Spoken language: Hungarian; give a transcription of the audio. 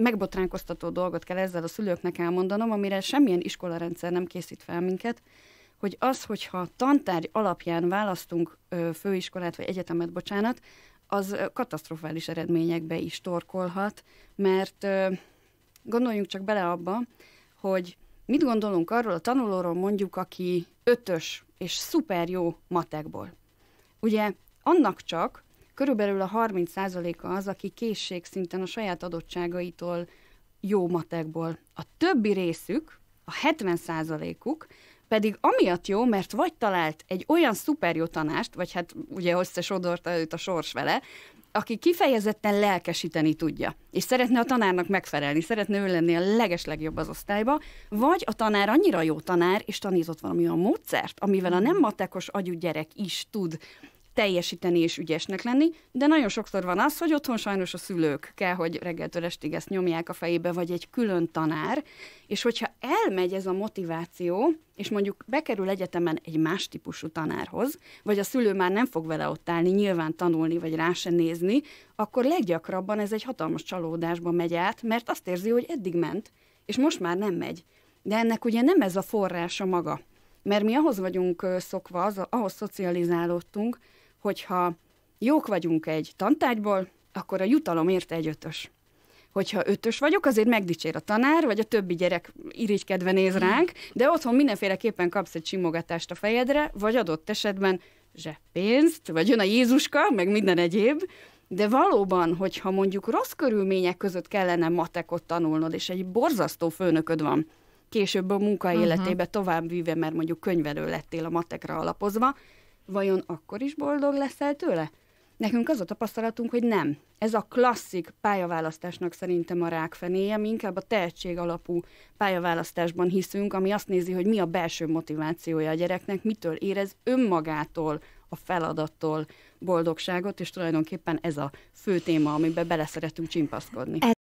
megbotránkoztató dolgot kell ezzel a szülőknek elmondanom, amire semmilyen iskolarendszer nem készít fel minket, hogy az, hogyha tantárgy alapján választunk főiskolát vagy egyetemet, bocsánat, az katasztrofális eredményekbe is torkolhat, mert gondoljunk csak bele abba, hogy mit gondolunk arról a tanulóról mondjuk, aki ötös és szuper jó matekból. Ugye annak csak, körülbelül a 30%-a az, aki készségszinten a saját adottságaitól jó matekból. A többi részük, a 70%-uk pedig amiatt jó, mert vagy talált egy olyan szuper jó tanást, vagy hát ugye összesodorta őt a sors vele, aki kifejezetten lelkesíteni tudja, és szeretne a tanárnak megfelelni, szeretne ő lenni a legeslegjobb az osztályba, vagy a tanár annyira jó tanár, és tanított valami olyan módszert, amivel a nem matekos agyú gyerek is tud teljesíteni és ügyesnek lenni, de nagyon sokszor van az, hogy otthon sajnos a szülők kell, hogy reggeltől estig ezt nyomják a fejébe, vagy egy külön tanár, és hogyha elmegy ez a motiváció, és mondjuk bekerül egyetemen egy más típusú tanárhoz, vagy a szülő már nem fog vele ott állni, nyilván tanulni, vagy rá se nézni, akkor leggyakrabban ez egy hatalmas csalódásba megy át, mert azt érzi, hogy eddig ment, és most már nem megy. De ennek ugye nem ez a forrása maga. Mert mi ahhoz vagyunk szokva, az, ahhoz szocializálódtunk, hogyha jók vagyunk egy tantárgyból, akkor a jutalom érte egy ötös. Hogyha ötös vagyok, azért megdicsér a tanár, vagy a többi gyerek irigykedve néz hmm. ránk, de otthon mindenféleképpen kapsz egy simogatást a fejedre, vagy adott esetben pénzt, vagy jön a Jézuska, meg minden egyéb, de valóban, hogyha mondjuk rossz körülmények között kellene matekot tanulnod, és egy borzasztó főnököd van, később a munkaéletébe uh-huh. Mhm. tovább víve, mert mondjuk könyvelő lettél a matekra alapozva, vajon akkor is boldog leszel tőle? Nekünk az a tapasztalatunk, hogy nem. Ez a klasszik pályaválasztásnak szerintem a rákfenéje, mi inkább a tehetség alapú pályaválasztásban hiszünk, ami azt nézi, hogy mi a belső motivációja a gyereknek, mitől érez önmagától, a feladattól boldogságot, és tulajdonképpen ez a fő téma, amiben beleszeretünk csimpaszkodni.